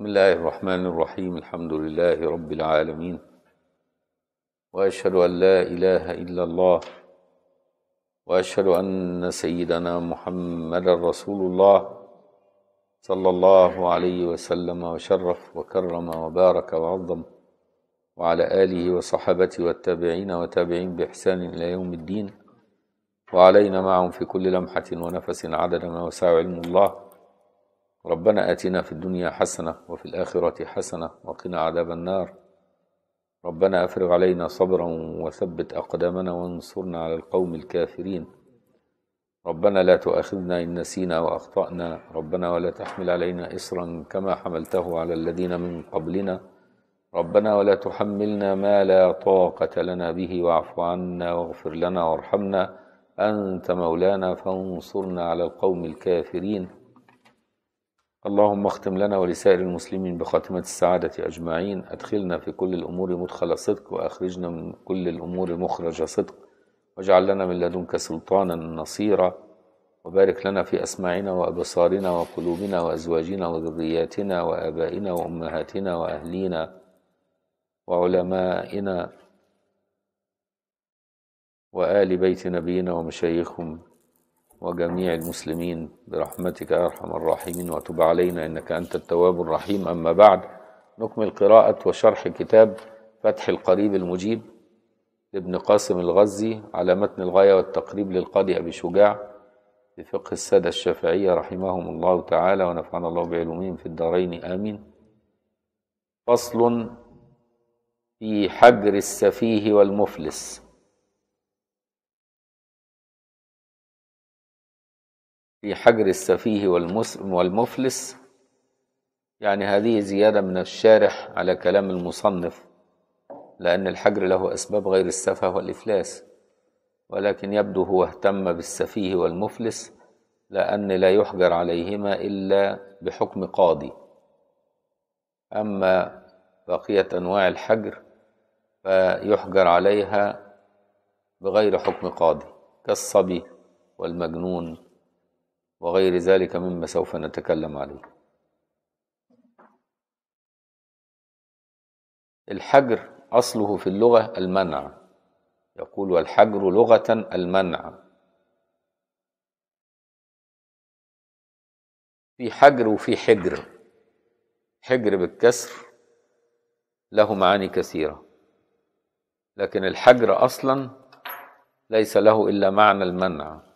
بسم الله الرحمن الرحيم الحمد لله رب العالمين واشهد ان لا اله الا الله واشهد ان سيدنا محمدا رسول الله صلى الله عليه وسلم وشرف وكرم وبارك وعظم وعلى آله وصحابته والتابعين وتابعين بإحسان إلى يوم الدين وعلينا معهم في كل لمحة ونفس عدد ما وسع علم الله ربنا آتنا في الدنيا حسنة وفي الآخرة حسنة وقنا عذاب النار ربنا أفرغ علينا صبرا وثبت أقدامنا وانصرنا على القوم الكافرين ربنا لا تؤاخذنا إن نسينا وأخطأنا ربنا ولا تحمل علينا إصرا كما حملته على الذين من قبلنا ربنا ولا تحملنا ما لا طاقة لنا به واعف عنا واغفر لنا وارحمنا أنت مولانا فانصرنا على القوم الكافرين اللهم اختم لنا ولسائر المسلمين بخاتمة السعادة أجمعين أدخلنا في كل الأمور مدخل صدق وأخرجنا من كل الأمور مخرج صدق واجعل لنا من لدنك سلطانا نصيرا وبارك لنا في أسماعنا وأبصارنا وقلوبنا وأزواجنا وذرياتنا وآبائنا وأمهاتنا وأهلينا وعلمائنا وآل بيت نبينا ومشايخهم وجميع المسلمين برحمتك يا أرحم الراحمين وتب علينا إنك أنت التواب الرحيم أما بعد نكمل قراءة وشرح كتاب فتح القريب المجيب لابن قاسم الغزي على متن الغاية والتقريب للقاضي أبي شجاع بفقه السادة الشافعية رحمهم الله تعالى ونفعنا الله بعلومهم في الدارين آمين فصل في حجر السفيه والمفلس في حجر السفيه والمفلس يعني هذه زيادة من الشارح على كلام المصنف لأن الحجر له أسباب غير السفه والإفلاس ولكن يبدو هو اهتم بالسفيه والمفلس لأن لا يحجر عليهما إلا بحكم قاضي أما بقية أنواع الحجر فيحجر عليها بغير حكم قاضي كالصبي والمجنون وغير ذلك مما سوف نتكلم عليه الحجر أصله في اللغة المنع يقول والحجر لغة المنع في حجر وفي حجر حجر بالكسر له معاني كثيرة لكن الحجر أصلا ليس له إلا معنى المنع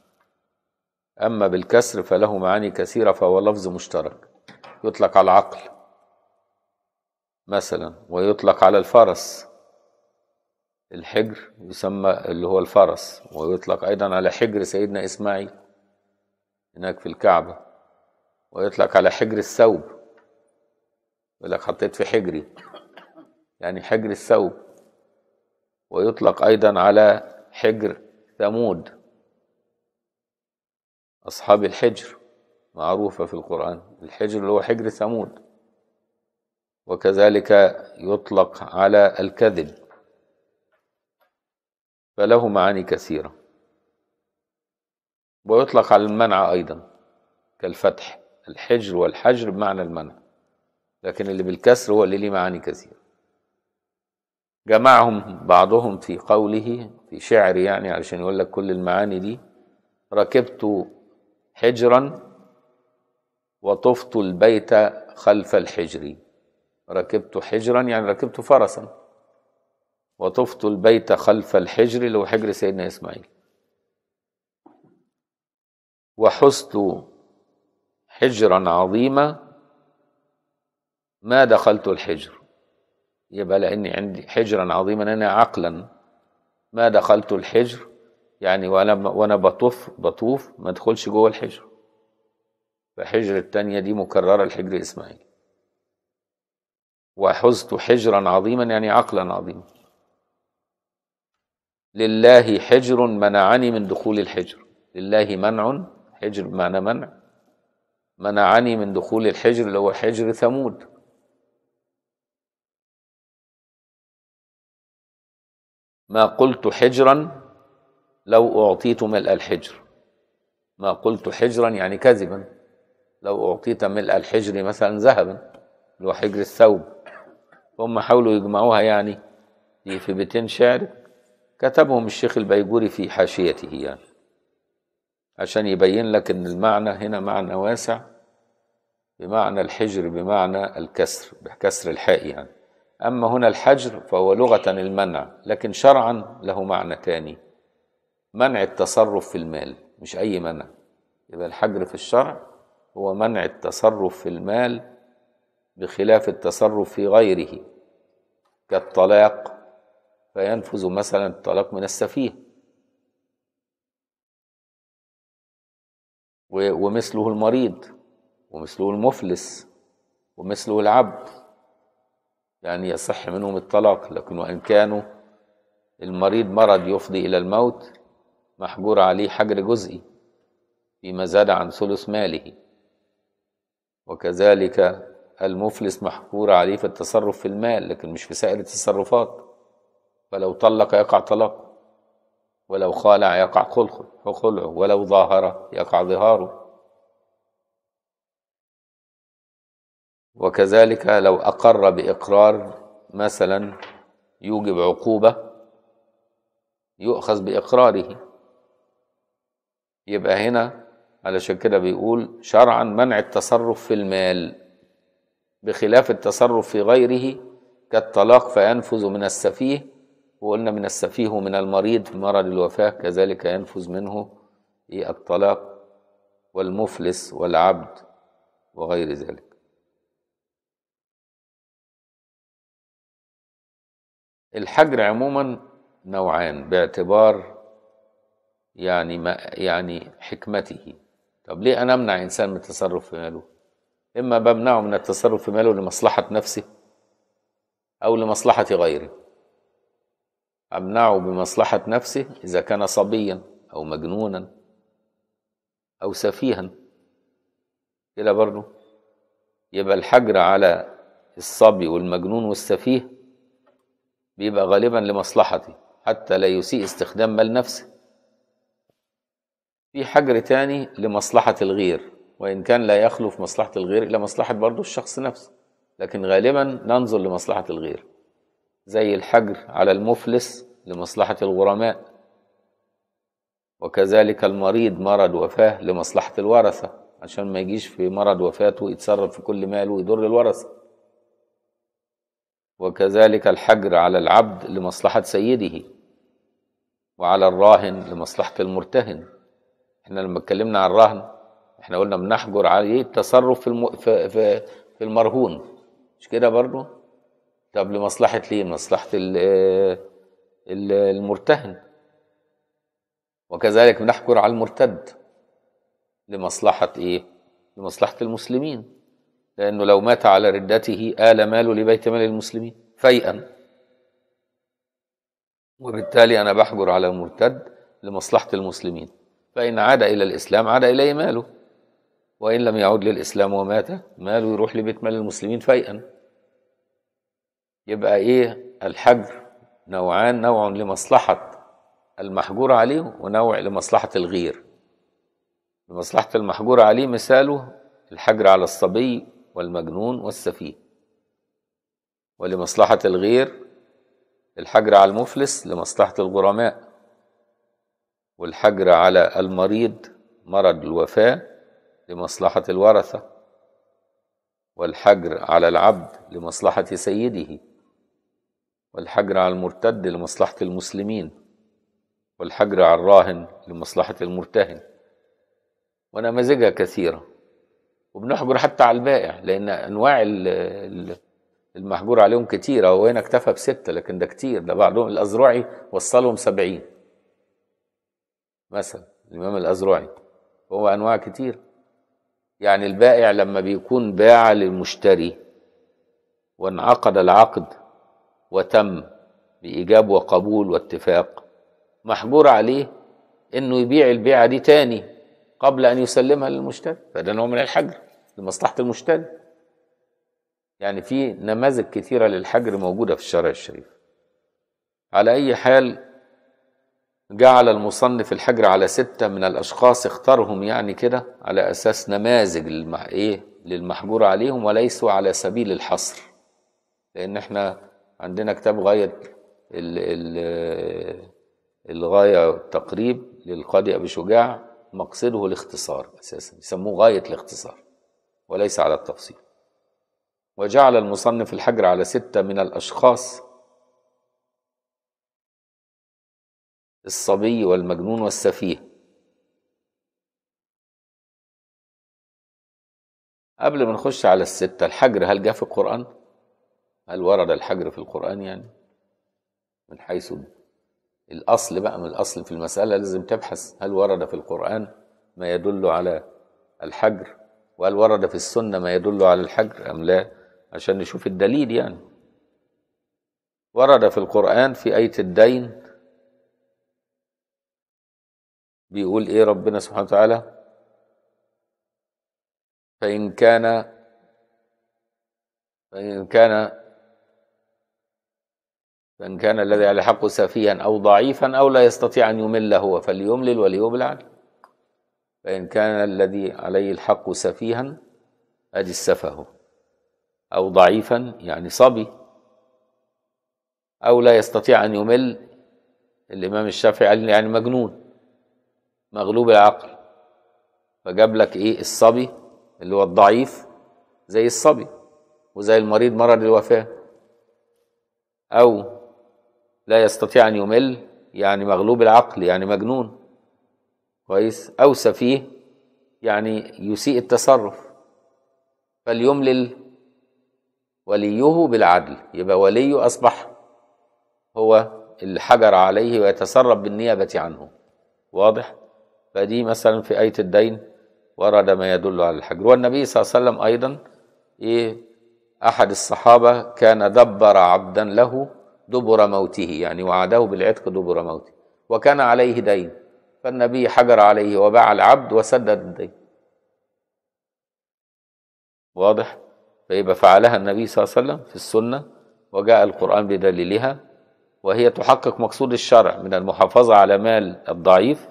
أما بالكسر فله معاني كثيرة فهو لفظ مشترك يطلق على العقل مثلا ويطلق على الفرس الحجر يسمى اللي هو الفرس ويطلق أيضا على حجر سيدنا إسماعيل هناك في الكعبة ويطلق على حجر الثوب يقول لك حطيت في حجري يعني حجر الثوب ويطلق أيضا على حجر ثمود أصحاب الحجر معروفة في القرآن الحجر اللي هو حجر ثمود وكذلك يطلق على الكذب فله معاني كثيرة ويطلق على المنع أيضا كالفتح الحجر والحجر بمعنى المنع لكن اللي بالكسر هو اللي ليه معاني كثيرة جمعهم بعضهم في قوله في شعر يعني علشان يقول لك كل المعاني دي ركبت حجرا وطفت البيت خلف الحجر ركبت حجرا يعني ركبت فرسا وطفت البيت خلف الحجر اللي هو حجر سيدنا إسماعيل وحست حجرا عظيما ما دخلت الحجر يبقى لأني عندي حجرا عظيما أنا عقلا ما دخلت الحجر يعني وانا وانا بطوف بطوف ما ادخلش جوه الحجر فحجر التانية دي مكررة لحجر إسماعيل وحزت حجرا عظيما يعني عقلا عظيما لله حجر منعني من دخول الحجر لله منع حجر معنى منع منعني من دخول الحجر اللي هو حجر ثمود ما قلت حجرا لو أعطيت ملء الحجر ما قلت حجرا يعني كذبا لو أعطيت ملء الحجر مثلا ذهبا اللي هو حجر الثوب هم حاولوا يجمعوها يعني دي في بيتين شعر كتبهم الشيخ البيجوري في حاشيته يعني عشان يبين لك ان المعنى هنا معنى واسع بمعنى الحجر بمعنى الكسر بكسر الحاء يعني اما هنا الحجر فهو لغه المنع لكن شرعا له معنى تاني منع التصرف في المال مش أي منع يبقى الحجر في الشرع هو منع التصرف في المال بخلاف التصرف في غيره كالطلاق فينفذ مثلا الطلاق من السفيه ومثله المريض ومثله المفلس ومثله العبد يعني يصح منهم الطلاق لكن وإن كانوا المريض مرض يفضي إلى الموت محجور عليه حجر جزئي فيما زاد عن ثلث ماله وكذلك المفلس محجور عليه في التصرف في المال لكن مش في سائر التصرفات فلو طلق يقع طلاقه ولو خالع يقع خلقه خلعه ولو ظاهر يقع ظهاره وكذلك لو أقر بإقرار مثلا يوجب عقوبة يؤخذ بإقراره يبقى هنا علشان كده بيقول شرعا منع التصرف في المال بخلاف التصرف في غيره كالطلاق فينفذ من السفيه وقلنا من السفيه ومن المريض في مرض الوفاة كذلك ينفذ منه إيه الطلاق والمفلس والعبد وغير ذلك الحجر عموما نوعان باعتبار يعني ما يعني حكمته طب ليه انا امنع انسان من التصرف في ماله اما بمنعه من التصرف في ماله لمصلحه نفسه او لمصلحه غيره امنعه بمصلحه نفسه اذا كان صبيا او مجنونا او سفيها كده برضه يبقى الحجر على الصبي والمجنون والسفيه بيبقى غالبا لمصلحته حتى لا يسيء استخدام مال نفسه في حجر تاني لمصلحة الغير وإن كان لا يخلو في مصلحة الغير إلا مصلحة برضه الشخص نفسه لكن غالبا ننظر لمصلحة الغير زي الحجر على المفلس لمصلحة الغرماء وكذلك المريض مرض وفاة لمصلحة الورثة عشان ما يجيش في مرض وفاته يتصرف في كل ماله ويضر الورثة وكذلك الحجر على العبد لمصلحة سيده وعلى الراهن لمصلحة المرتهن احنا لما اتكلمنا عن الرهن احنا قلنا بنحجر عليه إيه؟ التصرف في, الم... في في في المرهون مش كده برضه طب لمصلحه ليه مصلحه المرتهن وكذلك بنحكر على المرتد لمصلحه ايه لمصلحه المسلمين لانه لو مات على ردته آل ماله لبيت مال المسلمين فيئا وبالتالي انا بحجر على المرتد لمصلحه المسلمين فإن عاد إلى الإسلام عاد إليه ماله وإن لم يعد للإسلام ومات ماله يروح لبيت مال المسلمين فيئا يبقى إيه الحجر نوعان نوع لمصلحة المحجور عليه ونوع لمصلحة الغير لمصلحة المحجور عليه مثاله الحجر على الصبي والمجنون والسفيه ولمصلحة الغير الحجر على المفلس لمصلحة الغرماء والحجر على المريض مرض الوفاة لمصلحة الورثة والحجر على العبد لمصلحة سيده والحجر على المرتد لمصلحة المسلمين والحجر على الراهن لمصلحة المرتهن ونماذجها كثيرة وبنحجر حتى على البائع لأن أنواع المحجور عليهم كتيرة وهنا اكتفى بستة لكن ده كتير ده بعضهم الأزرعي وصلهم سبعين مثلا الإمام الأزرعي هو أنواع كتير يعني البائع لما بيكون باع للمشتري وانعقد العقد وتم بإيجاب وقبول واتفاق محجور عليه إنه يبيع البيعة دي تاني قبل أن يسلمها للمشتري فده نوع من الحجر لمصلحة المشتري يعني في نماذج كثيرة للحجر موجودة في الشرع الشريف على أي حال جعل المصنف الحجر على ستة من الأشخاص اختارهم يعني كده على أساس نماذج للمح... إيه؟ للمحجور عليهم وليسوا على سبيل الحصر لأن إحنا عندنا كتاب غاية ال... ال... الغاية التقريب للقاضي أبي شجاع مقصده الاختصار أساسا يسموه غاية الاختصار وليس على التفصيل وجعل المصنف الحجر على ستة من الأشخاص الصبي والمجنون والسفيه قبل ما نخش على الستة الحجر هل جاء في القرآن؟ هل ورد الحجر في القرآن يعني؟ من حيث الأصل بقى من الأصل في المسألة لازم تبحث هل ورد في القرآن ما يدل على الحجر؟ وهل ورد في السنة ما يدل على الحجر أم لا؟ عشان نشوف الدليل يعني. ورد في القرآن في آية الدين بيقول ايه ربنا سبحانه وتعالى فإن كان فإن كان فإن كان الذي على حق سفيها أو ضعيفا أو لا يستطيع أن يمل هو فليملل وليبلع فإن كان الذي عليه الحق سفيها أدي السفه أو ضعيفا يعني صبي أو لا يستطيع أن يمل الإمام الشافعي يعني مجنون مغلوب العقل فجاب لك ايه الصبي اللي هو الضعيف زي الصبي وزي المريض مرض الوفاه او لا يستطيع ان يمل يعني مغلوب العقل يعني مجنون كويس او سفيه يعني يسيء التصرف فليملل وليه بالعدل يبقى وليه اصبح هو الحجر عليه ويتسرب بالنيابه عنه واضح فدي مثلا في آية الدين ورد ما يدل على الحجر والنبي صلى الله عليه وسلم أيضا إيه أحد الصحابة كان دبر عبدا له دبر موته يعني وعده بالعتق دبر موته وكان عليه دين فالنبي حجر عليه وباع العبد وسدد الدين واضح فيبقى فعلها النبي صلى الله عليه وسلم في السنة وجاء القرآن بدليلها وهي تحقق مقصود الشرع من المحافظة على مال الضعيف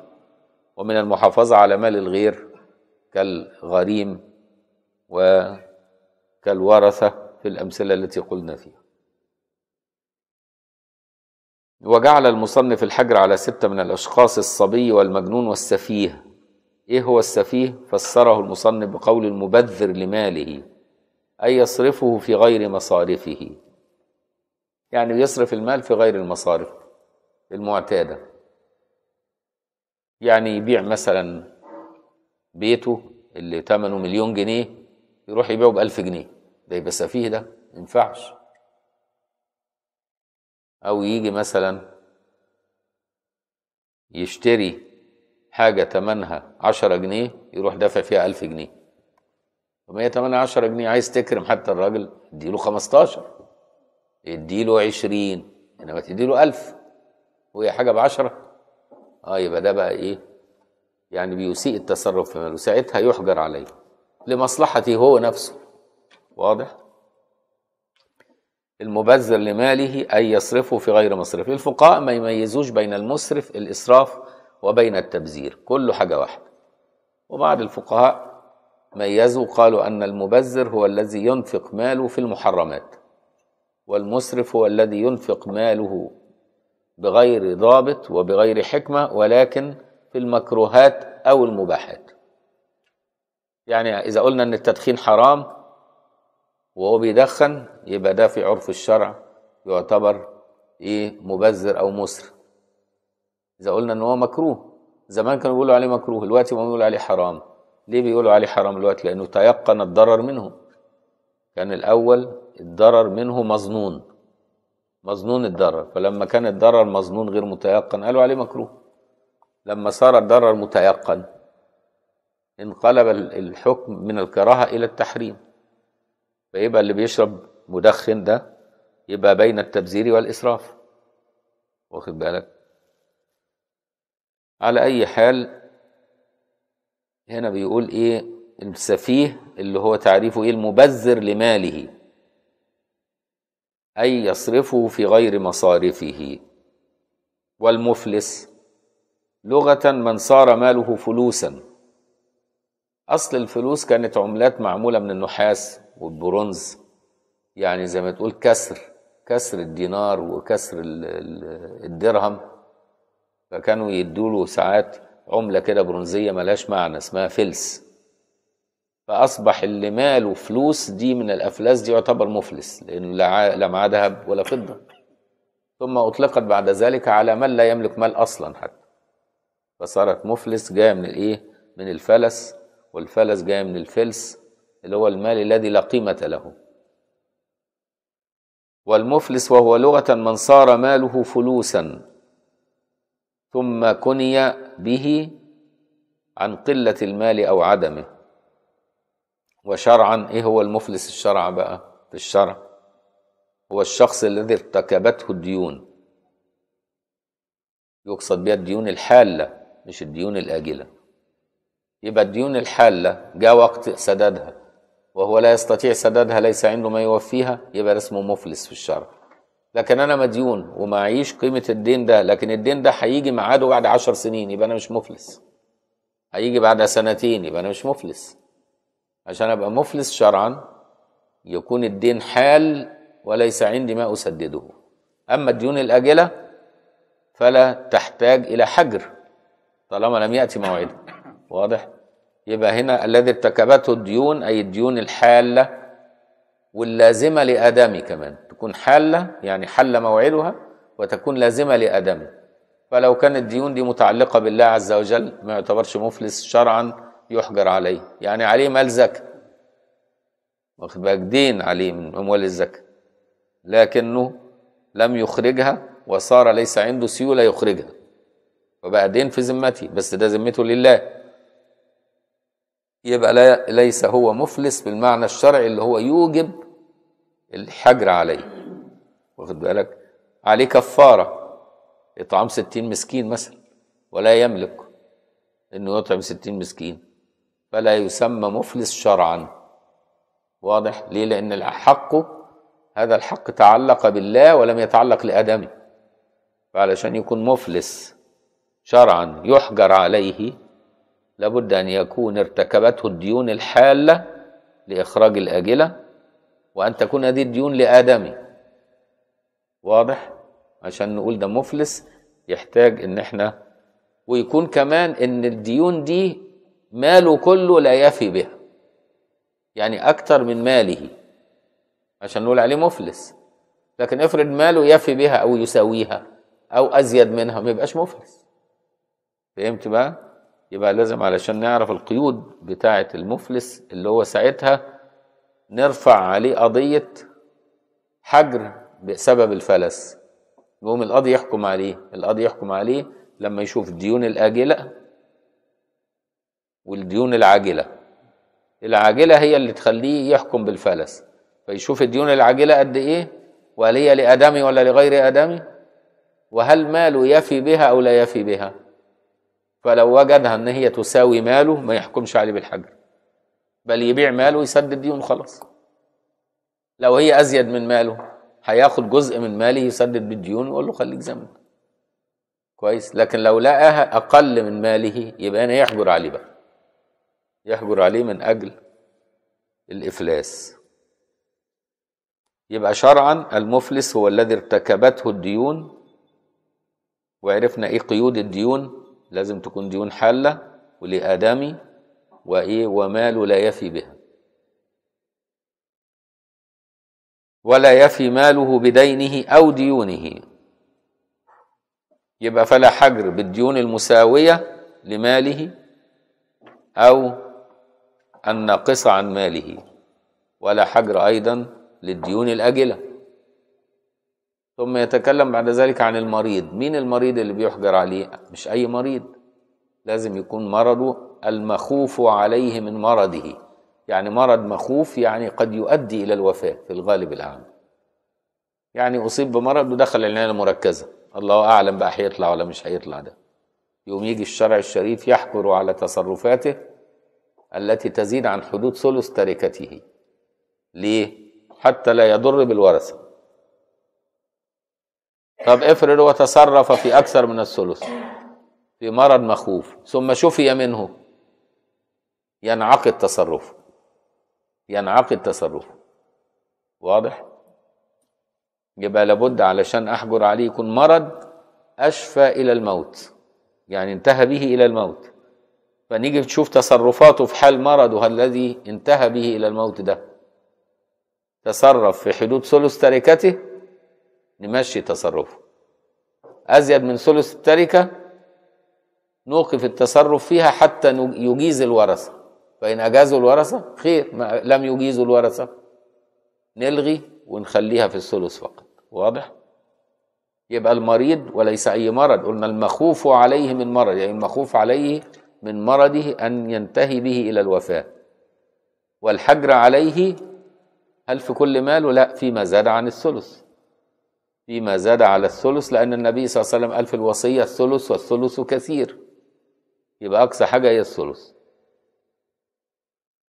ومن المحافظة على مال الغير كالغريم وكالورثة في الأمثلة التي قلنا فيها وجعل المصنف الحجر على ستة من الأشخاص الصبي والمجنون والسفيه إيه هو السفيه؟ فسره المصنف بقول المبذر لماله أي يصرفه في غير مصارفه يعني يصرف المال في غير المصارف المعتاده يعني يبيع مثلا بيته اللي ثمنه مليون جنيه يروح يبيعه ب 1000 جنيه ده يبقى سفيه ده ما ينفعش أو يجي مثلا يشتري حاجة تمنها عشرة جنيه يروح دافع فيها ألف جنيه وما هي تمنها عشرة جنيه عايز تكرم حتى الراجل اديله خمستاشر اديله عشرين إنما تديله ألف وهي حاجة بعشرة اه يبقى ده بقى ايه يعني بيسيء التصرف في ماله ساعتها يحجر عليه لمصلحته هو نفسه واضح المبذر لماله اي يصرفه في غير مصرفه الفقهاء ما يميزوش بين المسرف الإسراف وبين التبذير كله حاجة واحدة وبعض الفقهاء ميزوا قالوا أن المبذر هو الذي ينفق ماله في المحرمات والمسرف هو الذي ينفق ماله بغير ضابط وبغير حكمة ولكن في المكروهات أو المباحات يعني إذا قلنا أن التدخين حرام وهو بيدخن يبقى ده في عرف الشرع يعتبر إيه مبذر أو مسر إذا قلنا أن هو مكروه زمان كانوا بيقولوا عليه مكروه دلوقتي بيقولوا عليه حرام ليه بيقولوا عليه حرام دلوقتي لأنه تيقن الضرر منه كان الأول الضرر منه مظنون مظنون الضرر فلما كان الضرر مظنون غير متيقن قالوا عليه مكروه لما صار الضرر متيقن انقلب الحكم من الكراهة إلى التحريم فيبقى اللي بيشرب مدخن ده يبقى بين التبذير والإسراف واخد بالك على أي حال هنا بيقول إيه السفيه اللي هو تعريفه إيه المبذر لماله أي يصرفه في غير مصارفه والمفلس لغة من صار ماله فلوسا أصل الفلوس كانت عملات معمولة من النحاس والبرونز يعني زي ما تقول كسر كسر الدينار وكسر الدرهم فكانوا يدوا له ساعات عملة كده برونزية ملهاش معنى اسمها فلس فأصبح اللي ماله فلوس دي من الأفلاس دي يعتبر مفلس لأنه لا معاه ذهب ولا فضة ثم أطلقت بعد ذلك على من لا يملك مال أصلا حتى فصارت مفلس جاية من الإيه؟ من الفلس والفلس جاية من الفلس اللي هو المال الذي لا قيمة له والمفلس وهو لغة من صار ماله فلوسا ثم كني به عن قلة المال أو عدمه وشرعا ايه هو المفلس الشرع بقى في الشرع هو الشخص الذي ارتكبته الديون يقصد بها الديون الحاله مش الديون الاجله يبقى الديون الحاله جاء وقت سددها وهو لا يستطيع سددها ليس عنده ما يوفيها يبقى اسمه مفلس في الشرع لكن انا مديون ومعيش قيمه الدين ده لكن الدين ده هيجي معاده بعد عشر سنين يبقى انا مش مفلس هيجي بعد سنتين يبقى انا مش مفلس عشان أبقى مفلس شرعا يكون الدين حال وليس عندي ما أسدده أما الديون الآجلة فلا تحتاج إلى حجر طالما لم يأتي موعده واضح؟ يبقى هنا الذي ارتكبته الديون أي الديون الحالة واللازمة لآدمي كمان تكون حالة يعني حل موعدها وتكون لازمة لآدمي فلو كانت الديون دي متعلقة بالله عز وجل ما يعتبرش مفلس شرعا يحجر عليه يعني عليه مال زكاة واخد بالك دين عليه من أموال الزكاة لكنه لم يخرجها وصار ليس عنده سيولة يخرجها وبقى دين في ذمتي بس ده ذمته لله يبقى لا ليس هو مفلس بالمعنى الشرعي اللي هو يوجب الحجر عليه واخد بالك عليه كفارة إطعام ستين مسكين مثلا ولا يملك إنه يطعم ستين مسكين فلا يسمى مفلس شرعا واضح ليه لأن الحق هذا الحق تعلق بالله ولم يتعلق لآدم فعلشان يكون مفلس شرعا يحجر عليه لابد أن يكون ارتكبته الديون الحالة لإخراج الآجلة وأن تكون هذه الديون لآدمي واضح عشان نقول ده مفلس يحتاج إن إحنا ويكون كمان إن الديون دي ماله كله لا يفي بها يعني أكثر من ماله عشان نقول عليه مفلس لكن افرض ماله يفي بها أو يساويها أو أزيد منها ما يبقاش مفلس فهمت بقى؟ يبقى لازم علشان نعرف القيود بتاعة المفلس اللي هو ساعتها نرفع عليه قضية حجر بسبب الفلس يقوم القاضي يحكم عليه القاضي يحكم عليه لما يشوف الديون الآجلة والديون العاجلة العاجلة هي اللي تخليه يحكم بالفلس فيشوف الديون العاجلة قد إيه وهل هي لآدمي ولا لغير آدمي وهل ماله يفي بها أو لا يفي بها فلو وجدها إن هي تساوي ماله ما يحكمش عليه بالحجر بل يبيع ماله ويسدد ديون خلاص لو هي أزيد من ماله هياخد جزء من ماله يسدد بالديون ويقول له خليك زمن كويس لكن لو لقاها أقل من ماله يبقى أنا يحجر عليه بقى يهجر عليه من أجل الإفلاس يبقى شرعا المفلس هو الذي ارتكبته الديون وعرفنا ايه قيود الديون لازم تكون ديون حالة ولآدمي وايه وماله لا يفي بها ولا يفي ماله بدينه أو ديونه يبقى فلا حجر بالديون المساوية لماله أو الناقصة عن ماله ولا حجر أيضا للديون الأجلة ثم يتكلم بعد ذلك عن المريض مين المريض اللي بيحجر عليه مش أي مريض لازم يكون مرضه المخوف عليه من مرضه يعني مرض مخوف يعني قد يؤدي إلى الوفاة في الغالب العام يعني أصيب بمرض ودخل العناية المركزة الله أعلم بقى هيطلع ولا مش هيطلع ده يوم يجي الشرع الشريف يحكر على تصرفاته التي تزيد عن حدود ثلث تركته ليه حتى لا يضر بالورثة طب افرض وتصرف في أكثر من الثلث في مرض مخوف ثم شفي منه ينعقد تصرفه ينعقد تصرفه واضح يبقى لابد علشان أحجر عليه يكون مرض أشفى إلى الموت يعني انتهى به إلى الموت فنيجي تشوف تصرفاته في حال مرضه الذي انتهى به إلى الموت ده تصرف في حدود ثلث تركته نمشي تصرفه أزيد من ثلث التركة نوقف التصرف فيها حتى يجيز الورثة فإن أجازوا الورثة خير ما لم يجيزوا الورثة نلغي ونخليها في الثلث فقط واضح؟ يبقى المريض وليس أي مرض قلنا المخوف عليه من مرض يعني المخوف عليه من مرضه أن ينتهي به إلى الوفاة والحجر عليه هل في كل ماله؟ لا فيما زاد عن الثلث فيما زاد على الثلث لأن النبي صلى الله عليه وسلم قال في الوصية الثلث والثلث كثير يبقى أقصى حاجة هي الثلث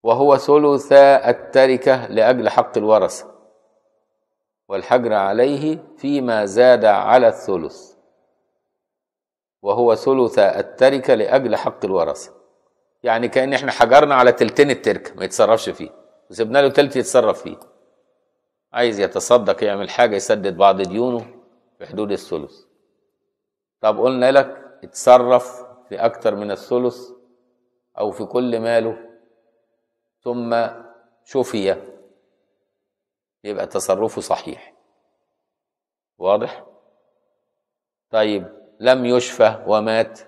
وهو ثلث التركة لأجل حق الورثة والحجر عليه فيما زاد على الثلث وهو ثلث التركة لأجل حق الورثة يعني كأن احنا حجرنا على تلتين التركة ما يتصرفش فيه وسيبنا له تلت يتصرف فيه عايز يتصدق يعمل حاجة يسدد بعض ديونه في حدود الثلث طب قلنا لك اتصرف في اكثر من الثلث أو في كل ماله ثم شفي يبقى تصرفه صحيح واضح؟ طيب لم يشفى ومات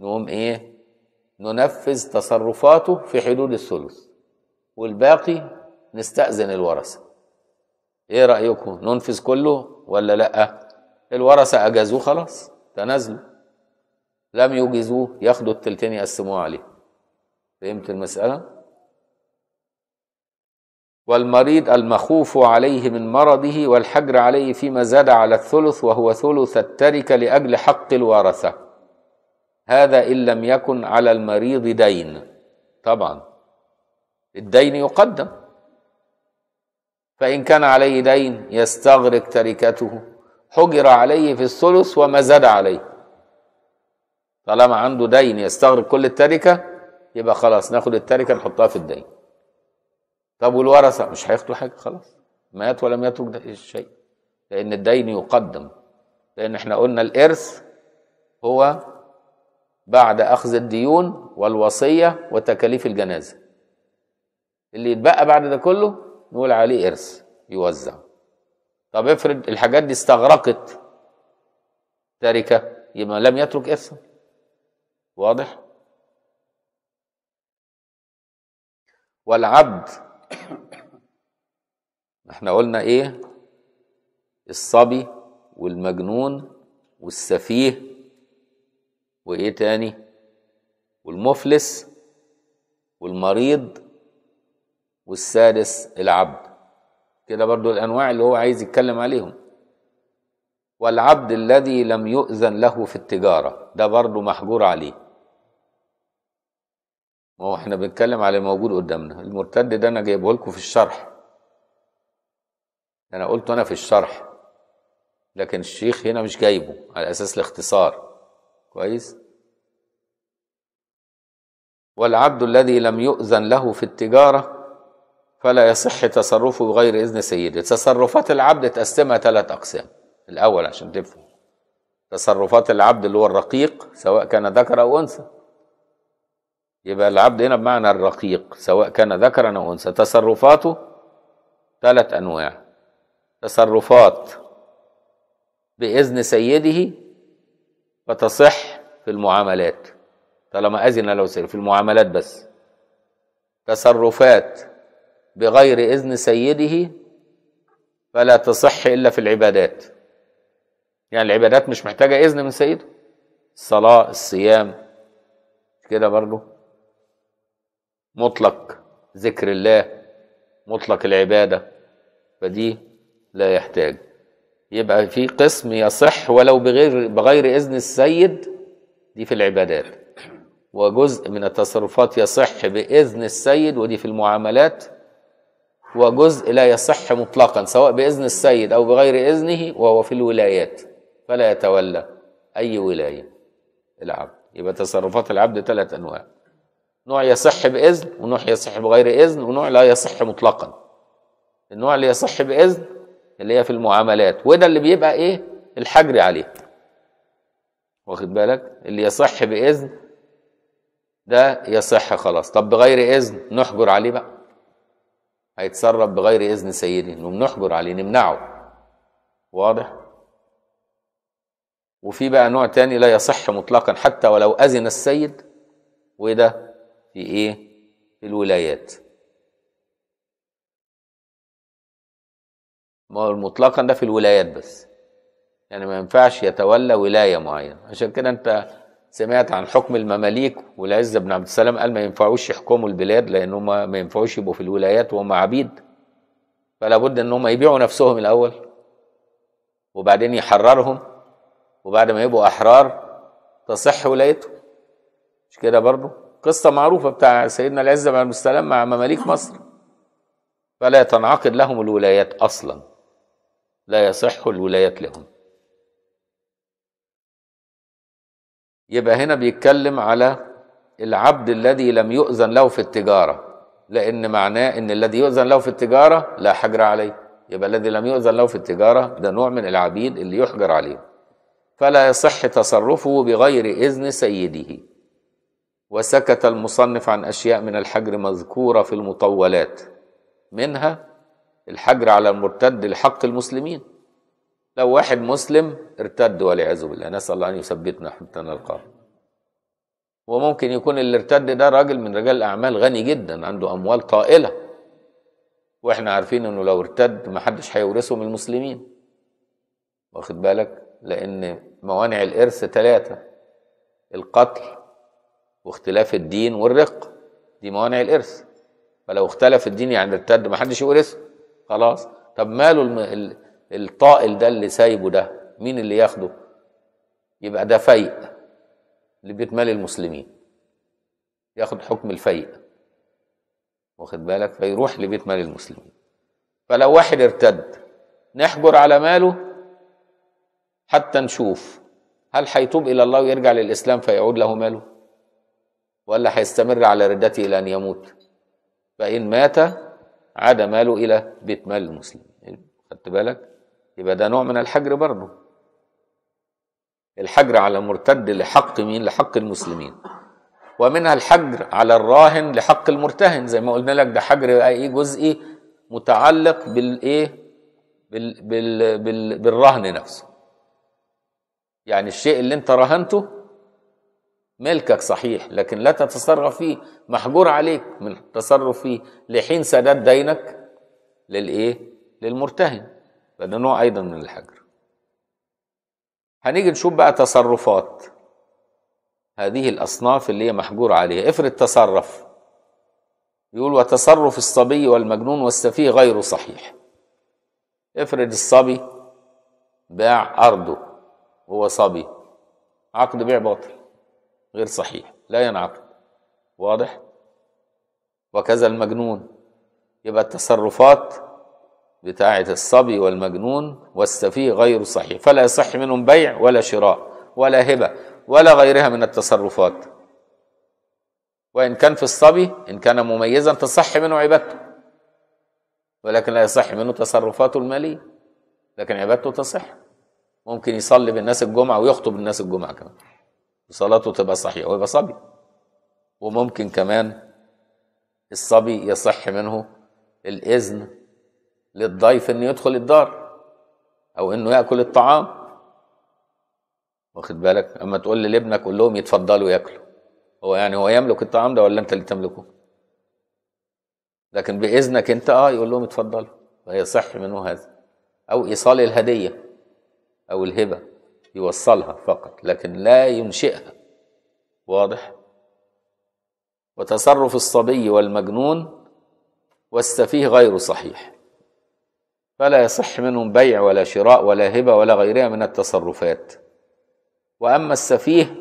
نقوم ايه ننفذ تصرفاته في حدود الثلث والباقي نستأذن الورثة ايه رأيكم ننفذ كله ولا لا الورثة اجازوه خلاص تنازلوا لم يجيزوه ياخدوا التلتين يقسموه عليه فهمت المسألة؟ والمريض المخوف عليه من مرضه والحجر عليه فيما زاد على الثلث وهو ثلث التركة لأجل حق الورثة هذا إن لم يكن على المريض دين طبعا الدين يقدم فإن كان عليه دين يستغرق تركته حجر عليه في الثلث وما زاد عليه طالما عنده دين يستغرق كل التركة يبقى خلاص ناخد التركة نحطها في الدين طب والورثه مش هياخدوا حاجه خلاص مات ولم يترك شيء لان الدين يقدم لان احنا قلنا الارث هو بعد اخذ الديون والوصيه وتكاليف الجنازه اللي يتبقى بعد ده كله نقول عليه ارث يوزع طب افرض الحاجات دي استغرقت تركه يبقى لم يترك ارثا واضح والعبد احنا قلنا ايه الصبي والمجنون والسفيه وايه تاني والمفلس والمريض والسادس العبد كده برضو الانواع اللي هو عايز يتكلم عليهم والعبد الذي لم يؤذن له في التجاره ده برضو محجور عليه ما هو احنا بنتكلم على الموجود قدامنا المرتد ده انا جايبه لكم في الشرح انا قلته انا في الشرح لكن الشيخ هنا مش جايبه على اساس الاختصار كويس والعبد الذي لم يؤذن له في التجاره فلا يصح تصرفه بغير اذن سيده تصرفات العبد تقسمها ثلاث اقسام الاول عشان تفهم تصرفات العبد اللي هو الرقيق سواء كان ذكر او انثى يبقى العبد هنا بمعنى الرقيق سواء كان ذكرا أو أنثى تصرفاته ثلاث أنواع تصرفات بإذن سيده فتصح في المعاملات طالما أذن له سيده في المعاملات بس تصرفات بغير إذن سيده فلا تصح إلا في العبادات يعني العبادات مش محتاجة إذن من سيده الصلاة الصيام كده برضه مطلق ذكر الله مطلق العبادة فدي لا يحتاج يبقى في قسم يصح ولو بغير بغير إذن السيد دي في العبادات وجزء من التصرفات يصح بإذن السيد ودي في المعاملات وجزء لا يصح مطلقا سواء بإذن السيد أو بغير إذنه وهو في الولايات فلا يتولى أي ولاية العبد يبقى تصرفات العبد ثلاث أنواع نوع يصح بإذن ونوع يصح بغير إذن ونوع لا يصح مطلقا النوع اللي يصح بإذن اللي هي في المعاملات وده اللي بيبقى إيه الحجر عليه واخد بالك اللي يصح بإذن ده يصح خلاص طب بغير إذن نحجر عليه بقى هيتسرب بغير إذن سيدي وبنحجر عليه نمنعه واضح وفي بقى نوع تاني لا يصح مطلقا حتى ولو أذن السيد وده في ايه في الولايات مطلقا ده في الولايات بس يعني ما ينفعش يتولى ولاية معينة عشان كده انت سمعت عن حكم المماليك والعز بن عبد السلام قال ما ينفعوش يحكموا البلاد لان هم ما ينفعوش يبقوا في الولايات وهم عبيد فلا بد ان هم يبيعوا نفسهم الاول وبعدين يحررهم وبعد ما يبقوا احرار تصح ولايتهم مش كده برضه قصة معروفة بتاع سيدنا العزة مع المستلم مع مماليك مصر فلا تنعقد لهم الولايات أصلا لا يصح الولايات لهم يبقى هنا بيتكلم على العبد الذي لم يؤذن له في التجارة لأن معناه إن الذي يؤذن له في التجارة لا حجر عليه يبقى الذي لم يؤذن له في التجارة ده نوع من العبيد اللي يحجر عليه فلا يصح تصرفه بغير إذن سيده وسكت المصنف عن أشياء من الحجر مذكورة في المطولات منها الحجر على المرتد لحق المسلمين لو واحد مسلم ارتد والعياذ بالله نسأل الله أن يثبتنا حتى نلقاه وممكن يكون اللي ارتد ده راجل من رجال الأعمال غني جدا عنده أموال طائلة واحنا عارفين انه لو ارتد محدش هيورثه من المسلمين واخد بالك لان موانع الارث ثلاثة القتل واختلاف الدين والرق دي موانع الارث فلو اختلف الدين يعني ارتد ما حدش يورث خلاص طب ماله الم... الطائل ده اللي سايبه ده مين اللي ياخده يبقى ده فيء لبيت مال المسلمين ياخد حكم الفيء واخد بالك فيروح لبيت مال المسلمين فلو واحد ارتد نحجر على ماله حتى نشوف هل حيتوب الى الله ويرجع للاسلام فيعود له ماله ولا هيستمر على ردته إلى أن يموت فإن مات عاد ماله إلى بيت مال المسلم خدت بالك يبقى ده نوع من الحجر برضه الحجر على المرتد لحق مين لحق المسلمين ومنها الحجر على الراهن لحق المرتهن زي ما قلنا لك ده حجر ايه جزئي متعلق بالايه بال بال بال بالرهن نفسه يعني الشيء اللي انت رهنته ملكك صحيح لكن لا تتصرف فيه محجور عليك من التصرف فيه لحين سداد دينك للايه للمرتهن فده نوع ايضا من الحجر هنيجي نشوف بقى تصرفات هذه الاصناف اللي هي محجور عليها افرض تصرف يقول وتصرف الصبي والمجنون والسفيه غير صحيح افرض الصبي باع ارضه وهو صبي عقد بيع باطل غير صحيح لا ينعقد واضح وكذا المجنون يبقى التصرفات بتاعة الصبي والمجنون والسفيه غير صحيح فلا يصح منهم بيع ولا شراء ولا هبة ولا غيرها من التصرفات وإن كان في الصبي إن كان مميزا تصح منه عبادته ولكن لا يصح منه تصرفاته المالية لكن عبادته تصح ممكن يصلي بالناس الجمعة ويخطب الناس الجمعة كمان وصلاته تبقى صحيحه ويبقى صبي وممكن كمان الصبي يصح منه الاذن للضيف انه يدخل الدار او انه ياكل الطعام واخد بالك اما تقول لابنك قول لهم يتفضلوا ياكلوا هو يعني هو يملك الطعام ده ولا انت اللي تملكه لكن باذنك انت اه يقول لهم اتفضلوا فيصح منه هذا او ايصال الهديه او الهبه يوصلها فقط لكن لا ينشئها واضح وتصرف الصبي والمجنون والسفيه غير صحيح فلا يصح منهم بيع ولا شراء ولا هبه ولا غيرها من التصرفات واما السفيه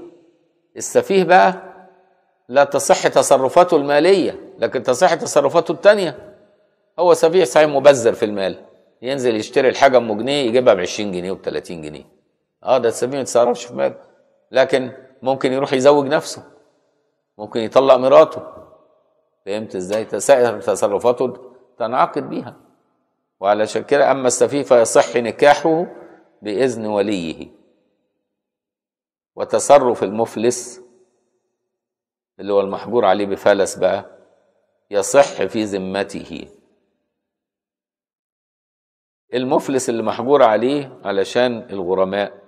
السفيه بقى لا تصح تصرفاته الماليه لكن تصح تصرفاته التانيه هو سفيه صحيح مبذر في المال ينزل يشتري الحاجه ام جنيه يجيبها ب 20 جنيه وب 30 جنيه اه ده تسميه ما تستغربش في ماله لكن ممكن يروح يزوج نفسه ممكن يطلق مراته فهمت ازاي تسائر تصرفاته تنعقد بيها وعلشان كده اما السفيه فيصح نكاحه باذن وليه وتصرف المفلس اللي هو المحجور عليه بفلس بقى يصح في ذمته المفلس اللي محجور عليه علشان الغرماء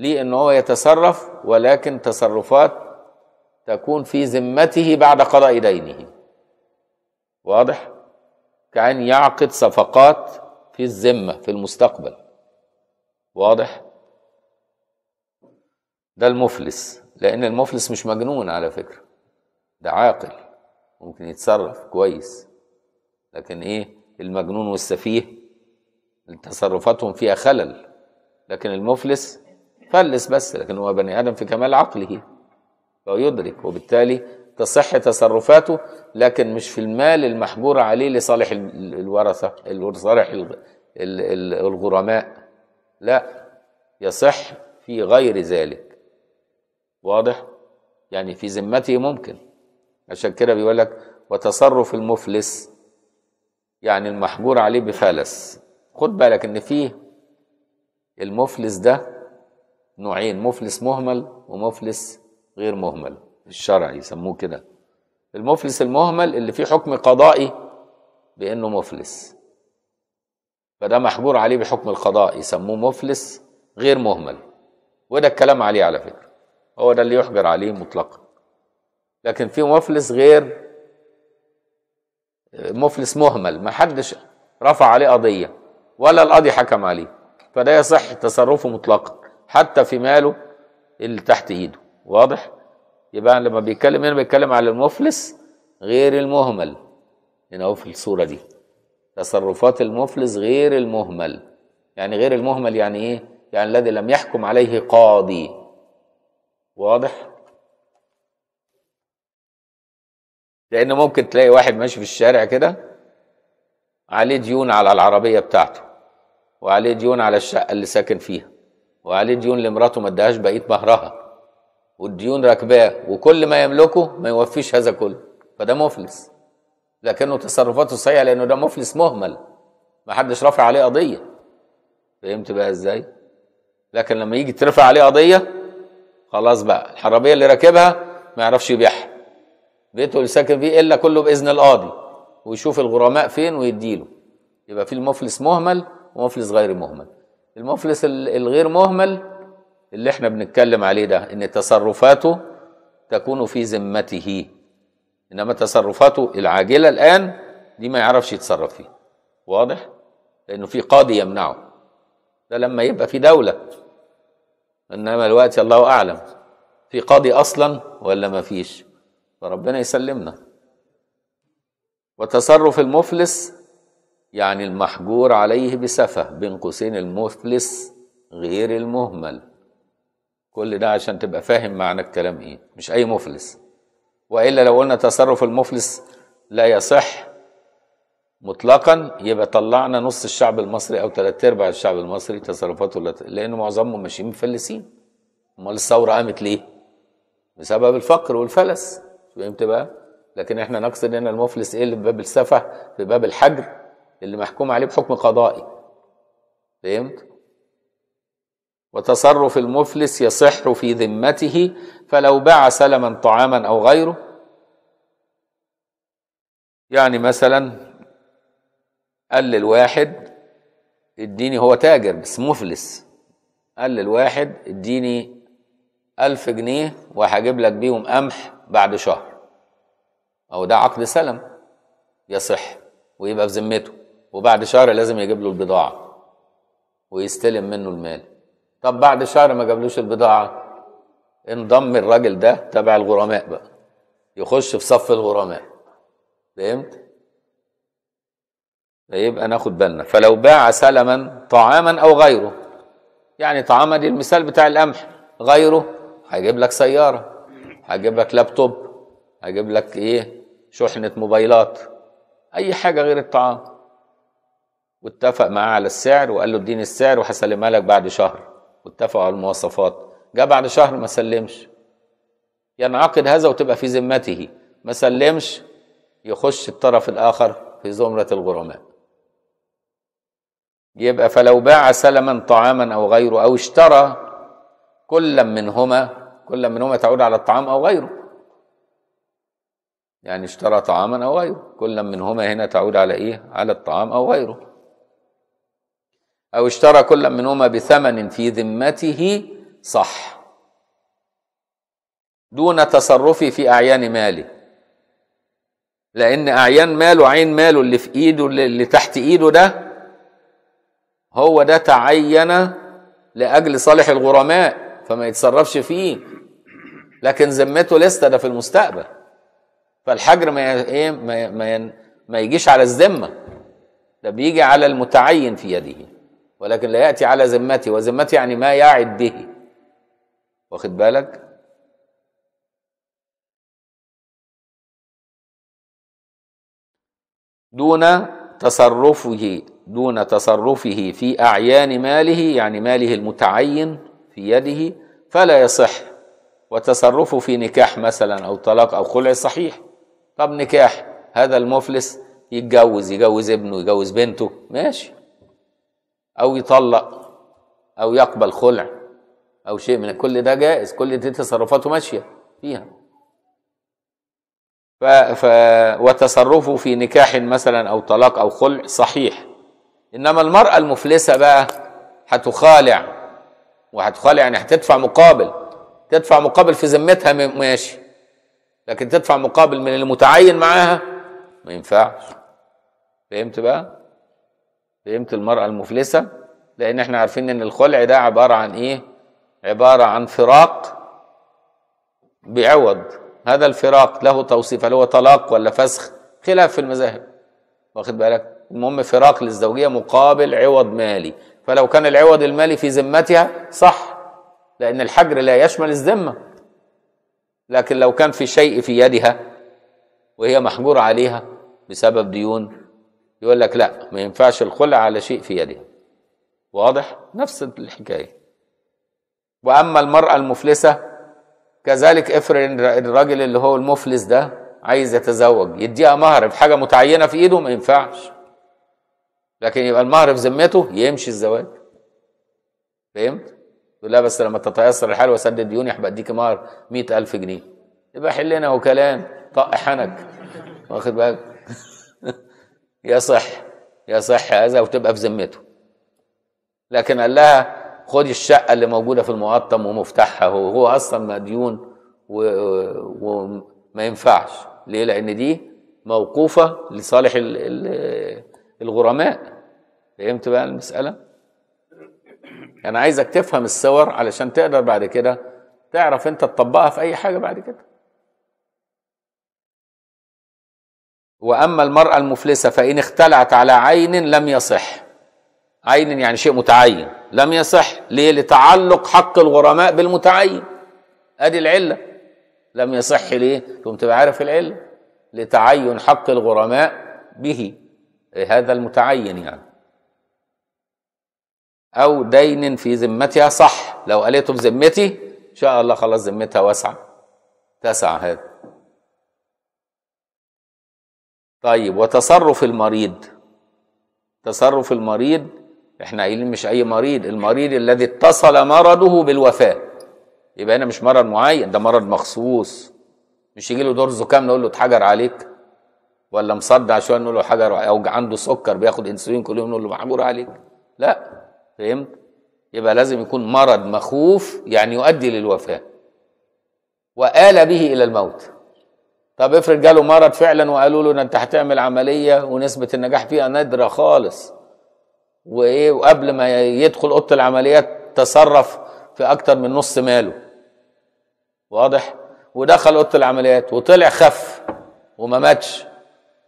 ليه ان هو يتصرف ولكن تصرفات تكون في ذمته بعد قضاء دينه واضح كأن يعقد صفقات في الذمة في المستقبل واضح ده المفلس لأن المفلس مش مجنون على فكرة ده عاقل ممكن يتصرف كويس لكن إيه المجنون والسفيه تصرفاتهم فيها خلل لكن المفلس فلس بس لكن هو بني آدم في كمال عقله فهو يدرك وبالتالي تصح تصرفاته لكن مش في المال المحجور عليه لصالح الورثة لصالح الغرماء لا يصح في غير ذلك واضح يعني في ذمته ممكن عشان كده بيقول لك وتصرف المفلس يعني المحجور عليه بفلس خد بالك ان فيه المفلس ده نوعين مفلس مهمل ومفلس غير مهمل الشرع يسموه كده المفلس المهمل اللي فيه حكم قضائي بانه مفلس فده محجور عليه بحكم القضاء يسموه مفلس غير مهمل وده الكلام عليه على فكره هو ده اللي يحجر عليه مطلقا لكن في مفلس غير مفلس مهمل ما حدش رفع عليه قضيه ولا القاضي حكم عليه فده يصح تصرفه مطلقا حتى في ماله اللي تحت ايده واضح يبقى لما بيتكلم هنا بيتكلم على المفلس غير المهمل هنا اهو في الصوره دي تصرفات المفلس غير المهمل يعني غير المهمل يعني ايه يعني الذي لم يحكم عليه قاضي واضح لان ممكن تلاقي واحد ماشي في الشارع كده عليه ديون على العربيه بتاعته وعليه ديون على الشقه اللي ساكن فيها وعليه ديون لمراته ما ادهاش بقيه مهرها والديون راكباه وكل ما يملكه ما يوفيش هذا كله فده مفلس لكنه تصرفاته سيئه لانه ده مفلس مهمل ما حدش رافع عليه قضيه فهمت بقى ازاي لكن لما يجي ترفع عليه قضيه خلاص بقى الحربيه اللي راكبها ما يعرفش يبيعها بيته اللي ساكن فيه الا كله باذن القاضي ويشوف الغرماء فين ويديله يبقى في المفلس مهمل ومفلس غير مهمل المفلس الغير مهمل اللي احنا بنتكلم عليه ده ان تصرفاته تكون في ذمته انما تصرفاته العاجله الان دي ما يعرفش يتصرف فيها واضح لانه في قاضي يمنعه ده لما يبقى في دوله انما الوقت الله اعلم في قاضي اصلا ولا ما فيش فربنا يسلمنا وتصرف المفلس يعني المحجور عليه بسفه بين قوسين المفلس غير المهمل كل ده عشان تبقى فاهم معنى الكلام ايه مش اي مفلس والا لو قلنا تصرف المفلس لا يصح مطلقا يبقى طلعنا نص الشعب المصري او ثلاث ارباع الشعب المصري تصرفاته لان معظمهم ماشيين مفلسين امال الثوره قامت ليه؟ بسبب الفقر والفلس فهمت بقى؟ لكن احنا نقصد ان المفلس ايه اللي في باب السفه في باب الحجر اللي محكوم عليه بحكم قضائي فهمت وتصرف المفلس يصح في ذمته فلو باع سلما طعاما او غيره يعني مثلا قال للواحد اديني هو تاجر بس مفلس قال للواحد اديني ألف جنيه وهجيب لك بيهم قمح بعد شهر أو ده عقد سلم يصح ويبقى في ذمته وبعد شهر لازم يجيب له البضاعة ويستلم منه المال طب بعد شهر ما جابلوش البضاعة انضم الراجل ده تبع الغرماء بقى يخش في صف الغرماء فهمت؟ يبقى ناخد بالنا فلو باع سلما طعاما او غيره يعني طعاما دي المثال بتاع القمح غيره هيجيب لك سياره هيجيب لك لابتوب هيجيب لك ايه شحنه موبايلات اي حاجه غير الطعام واتفق معاه على السعر وقال له اديني السعر وهسلمها لك بعد شهر واتفقوا على المواصفات جاء بعد شهر ما سلمش ينعقد هذا وتبقى في ذمته ما سلمش يخش الطرف الآخر في زمرة الغرماء يبقى فلو باع سلما طعاما أو غيره أو اشترى كلا منهما كلا منهما تعود على الطعام أو غيره يعني اشترى طعاما أو غيره كلا منهما هنا تعود على إيه على الطعام أو غيره أو اشترى كل منهما بثمن في ذمته صح دون تصرفي في أعيان مالي لأن أعيان ماله عين ماله اللي في إيده اللي تحت إيده ده هو ده تعين لأجل صالح الغرماء فما يتصرفش فيه لكن ذمته لسه ده في المستقبل فالحجر ما ايه ما ما, ما يجيش على الذمه ده بيجي على المتعين في يده ولكن لا يأتي على ذمته وذمته يعني ما يعد به واخد بالك دون تصرفه دون تصرفه في أعيان ماله يعني ماله المتعين في يده فلا يصح وتصرفه في نكاح مثلا أو طلاق أو خلع صحيح طب نكاح هذا المفلس يتجوز يجوز ابنه يجوز بنته ماشي او يطلق او يقبل خلع او شيء من كل ده جائز كل دي تصرفاته ماشيه فيها ف... ف... وتصرفه في نكاح مثلا او طلاق او خلع صحيح انما المراه المفلسه بقى هتخالع وهتخالع يعني هتدفع مقابل تدفع مقابل في ذمتها ماشي لكن تدفع مقابل من المتعين معاها ما ينفعش فهمت بقى فهمت المرأة المفلسة لأن احنا عارفين إن الخلع ده عبارة عن إيه؟ عبارة عن فراق بعوض هذا الفراق له توصيف هل هو طلاق ولا فسخ؟ خلاف في المذاهب واخد بالك؟ المهم فراق للزوجية مقابل عوض مالي فلو كان العوض المالي في ذمتها صح لأن الحجر لا يشمل الذمة لكن لو كان في شيء في يدها وهي محجورة عليها بسبب ديون يقول لك لا ما ينفعش الخلع على شيء في يده واضح نفس الحكايه واما المراه المفلسه كذلك افرض الراجل اللي هو المفلس ده عايز يتزوج يديها مهر في حاجه متعينه في ايده ما ينفعش لكن يبقى المهر في ذمته يمشي الزواج فهمت تقول لا بس لما تتيسر الحال واسدد ديوني هبقى اديك مهر مئة ألف جنيه يبقى حلنا وكلام طق حنك واخد بالك يصح يصح هذا وتبقى في ذمته لكن قال لها خد الشقة اللي موجودة في المقطم ومفتاحها وهو أصلا مديون وما ينفعش ليه؟ لأن دي موقوفة لصالح ال ال الغرماء فهمت بقى المسألة؟ أنا عايزك تفهم الصور علشان تقدر بعد كده تعرف أنت تطبقها في أي حاجة بعد كده واما المراه المفلسه فان اختلعت على عين لم يصح عين يعني شيء متعين لم يصح ليه لتعلق حق الغرماء بالمتعين ادي العله لم يصح ليه تقوم تبقى عارف العله لتعين حق الغرماء به إيه هذا المتعين يعني او دين في ذمتها صح لو قالته بذمتي ان شاء الله خلاص ذمتها واسعه تسع هذا طيب وتصرف المريض تصرف المريض احنا قايلين مش اي مريض المريض الذي اتصل مرضه بالوفاه يبقى هنا مش مرض معين ده مرض مخصوص مش يجي له دور زكام نقول له اتحجر عليك ولا مصدع شويه نقول له حجر او عنده سكر بياخد انسولين كل يوم نقول له محجور عليك لا فهمت يبقى لازم يكون مرض مخوف يعني يؤدي للوفاه وآل به إلى الموت طب افرض جاله مرض فعلا وقالوا له انت هتعمل عمليه ونسبه النجاح فيها نادره خالص وايه وقبل ما يدخل اوضه العمليات تصرف في اكتر من نص ماله واضح ودخل اوضه العمليات وطلع خف وما ماتش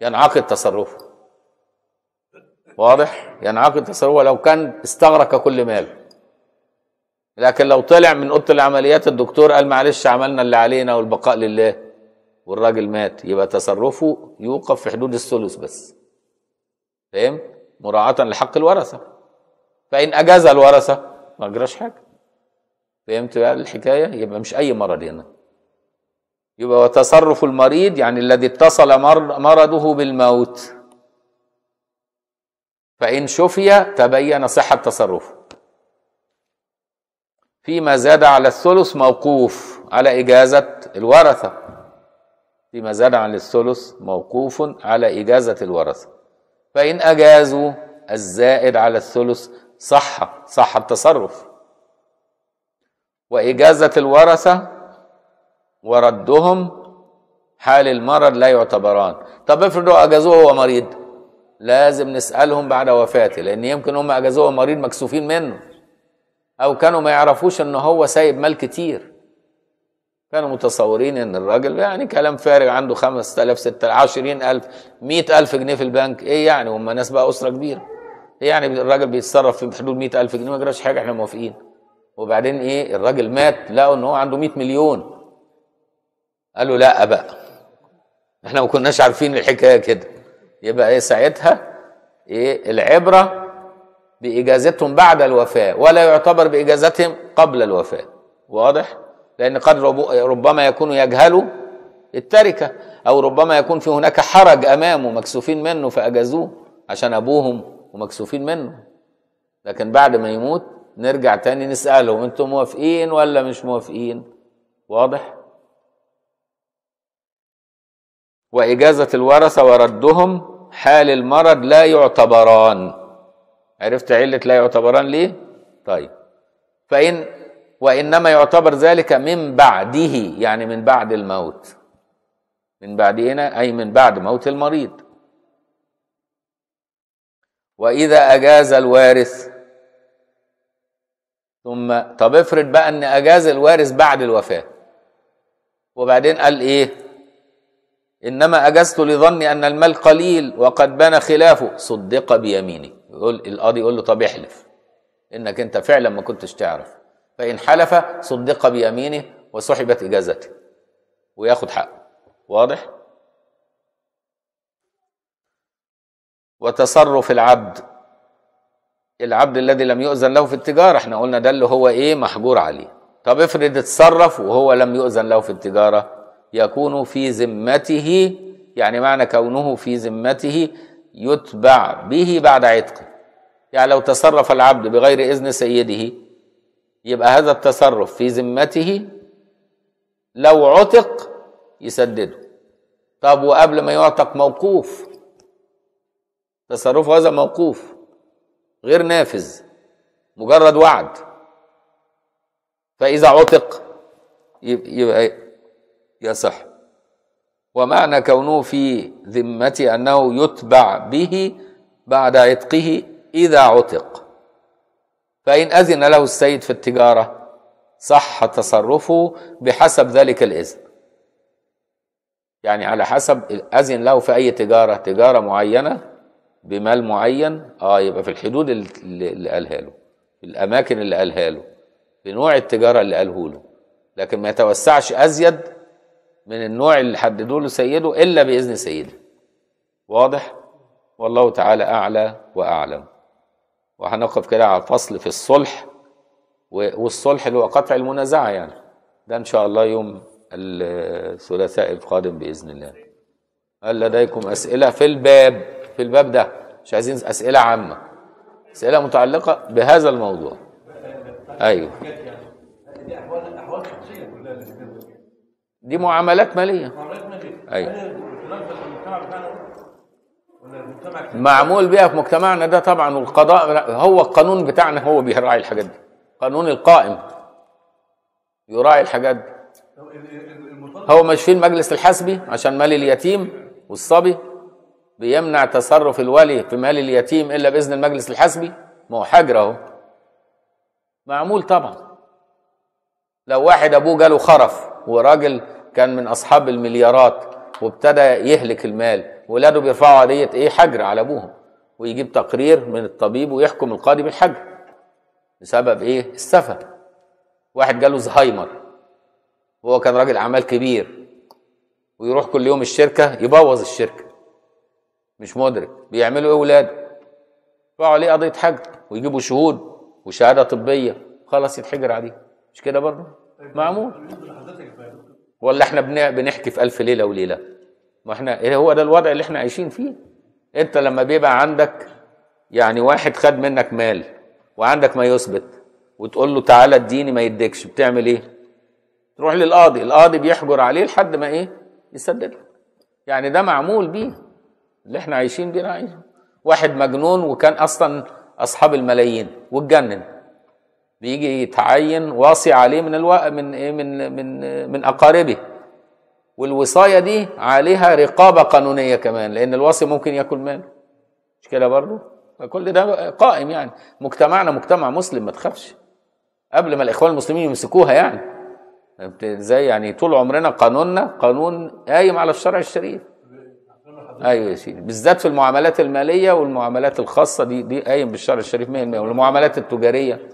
ينعقد تصرفه واضح ينعقد تصرفه لو كان استغرق كل ماله لكن لو طلع من اوضه العمليات الدكتور قال معلش عملنا اللي علينا والبقاء لله والراجل مات يبقى تصرفه يوقف في حدود الثلث بس فاهم مراعاة لحق الورثة فإن أجاز الورثة ما أجراش حاجة فهمت بقى الحكاية يبقى مش أي مرض هنا يبقى وتصرف المريض يعني الذي اتصل مرضه بالموت فإن شفي تبين صحة تصرفه فيما زاد على الثلث موقوف على إجازة الورثة فيما زاد عن الثلث موقوف على إجازة الورثة فإن أجازوا الزائد على الثلث صح صح التصرف وإجازة الورثة وردهم حال المرض لا يعتبران طب افرضوا أجازوه وهو مريض لازم نسألهم بعد وفاته لأن يمكن هم أجازوه مريض مكسوفين منه أو كانوا ما يعرفوش إن هو سايب مال كتير كانوا متصورين ان الراجل يعني كلام فارغ عنده 5000 6000 20000 100000 جنيه في البنك ايه يعني هم ناس بقى اسره كبيره ايه يعني الراجل بيتصرف في حدود 100000 جنيه ما جراش حاجه احنا موافقين وبعدين ايه الراجل مات لقوا ان هو عنده 100 مليون قالوا لا بقى احنا ما كناش عارفين الحكايه كده يبقى ايه ساعتها ايه العبره باجازتهم بعد الوفاه ولا يعتبر باجازتهم قبل الوفاه واضح لأن قد ربما يكون يجهل التركة أو ربما يكون في هناك حرج أمامه مكسوفين منه فأجازوه عشان أبوهم ومكسوفين منه لكن بعد ما يموت نرجع تاني نسألهم أنتم موافقين ولا مش موافقين واضح؟ وإجازة الورثة وردهم حال المرض لا يعتبران عرفت علة لا يعتبران ليه؟ طيب فإن وانما يعتبر ذلك من بعده يعني من بعد الموت من بعد هنا اي من بعد موت المريض واذا اجاز الوارث ثم طب افرض بقى ان اجاز الوارث بعد الوفاه وبعدين قال ايه انما اجزت لظني ان المال قليل وقد بنى خلافه صدق بيمينه يقول القاضي يقول له طب احلف انك انت فعلا ما كنتش تعرف فإن حلف صدق بيمينه وسحبت إجازته وياخد حقه واضح؟ وتصرف العبد العبد الذي لم يؤذن له في التجارة احنا قلنا ده اللي هو ايه محجور عليه طب افرض اتصرف وهو لم يؤذن له في التجارة يكون في ذمته يعني معنى كونه في ذمته يتبع به بعد عتقه يعني لو تصرف العبد بغير إذن سيده يبقى هذا التصرف في ذمته لو عتق يسدده طب وقبل ما يعتق موقوف تصرفه هذا موقوف غير نافذ مجرد وعد فإذا عتق يبقى يصح ومعنى كونه في ذمته أنه يتبع به بعد عتقه إذا عتق فإن أذن له السيد في التجارة صح تصرفه بحسب ذلك الإذن يعني على حسب أذن له في أي تجارة تجارة معينة بمال معين اه يبقى في الحدود اللي قالها له في الأماكن اللي قالها له في نوع التجارة اللي قاله له لكن ما يتوسعش أزيد من النوع اللي حددوا له سيده إلا بإذن سيده واضح والله تعالى أعلى وأعلم وهنقف كده على الفصل في الصلح والصلح اللي هو قطع المنازعه يعني ده ان شاء الله يوم الثلاثاء القادم باذن الله هل لديكم اسئله في الباب في الباب ده مش عايزين اسئله عامه اسئله متعلقه بهذا الموضوع ايوه دي معاملات ماليه معاملات ماليه ايوه معمول بيها في مجتمعنا ده طبعا والقضاء هو القانون بتاعنا هو بيراعي الحاجات دي القانون القائم يراعي الحاجات دي هو مش في المجلس الحسبي عشان مال اليتيم والصبي بيمنع تصرف الولي في مال اليتيم الا باذن المجلس الحسبي ما هو حجر اهو معمول طبعا لو واحد ابوه جاله خرف وراجل كان من اصحاب المليارات وابتدى يهلك المال ولاده بيرفعوا قضيه ايه حجر على ابوهم ويجيب تقرير من الطبيب ويحكم القاضي بالحجر بسبب ايه السفه واحد جاله زهايمر وهو كان راجل اعمال كبير ويروح كل يوم الشركه يبوظ الشركه مش مدرك بيعملوا ايه ولاده يرفعوا عليه قضيه حجر ويجيبوا شهود وشهاده طبيه خلاص يتحجر عليه مش كده برضه طيب، معمول ولا احنا بنحكي في الف ليله وليله ما احنا ايه هو ده الوضع اللي احنا عايشين فيه انت لما بيبقى عندك يعني واحد خد منك مال وعندك ما يثبت وتقول له تعالى اديني ما يديكش بتعمل ايه تروح للقاضي القاضي بيحجر عليه لحد ما ايه يسدد يعني ده معمول بيه اللي احنا عايشين بيه عايشه واحد مجنون وكان اصلا اصحاب الملايين واتجنن بيجي يتعين واصي عليه من الو... من ايه من من من اقاربه والوصايه دي عليها رقابه قانونيه كمان لان الوصي ممكن ياكل ماله مش كده برضه كل ده قائم يعني مجتمعنا مجتمع مسلم ما تخافش قبل ما الاخوان المسلمين يمسكوها يعني ازاي يعني طول عمرنا قانوننا قانون قايم على الشرع الشريف ايوه يا سيدي بالذات في المعاملات الماليه والمعاملات الخاصه دي دي قايم بالشرع الشريف 100% والمعاملات التجاريه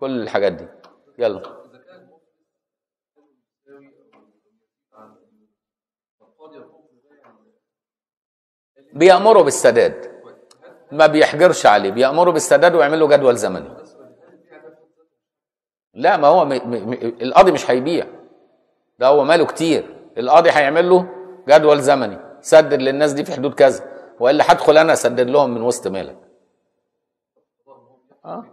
كل الحاجات دي يلا بيأمره بالسداد ما بيحجرش عليه بيأمره بالسداد ويعمل له جدول زمني لا ما هو م... م... القاضي مش هيبيع ده هو ماله كتير القاضي هيعمل له جدول زمني سدد للناس دي في حدود كذا والا هدخل انا اسدد لهم من وسط مالك أه؟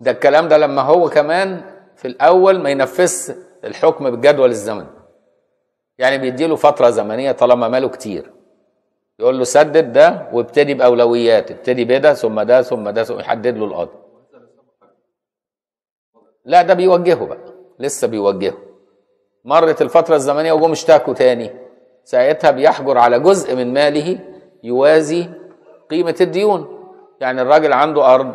ده الكلام ده لما هو كمان في الاول ما ينفذش الحكم بالجدول الزمني يعني بيديله فترة زمنية طالما ماله كتير يقول له سدد ده وابتدي بأولويات ابتدي بده ثم ده ثم ده ثم يحدد له القدر لا ده بيوجهه بقى لسه بيوجهه مرت الفترة الزمنية وجم اشتكوا تاني ساعتها بيحجر على جزء من ماله يوازي قيمة الديون يعني الراجل عنده أرض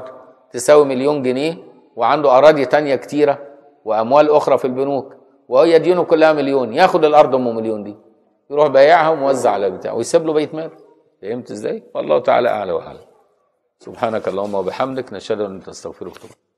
تساوي مليون جنيه وعنده أراضي تانية كتيرة وأموال أخرى في البنوك وهي ديونه كلها مليون ياخد الارض ام مليون دي يروح بايعها وموزع على بتاع ويسيب له بيت مال فهمت ازاي والله تعالى اعلى واعلم سبحانك اللهم وبحمدك نشهد ان نستغفرك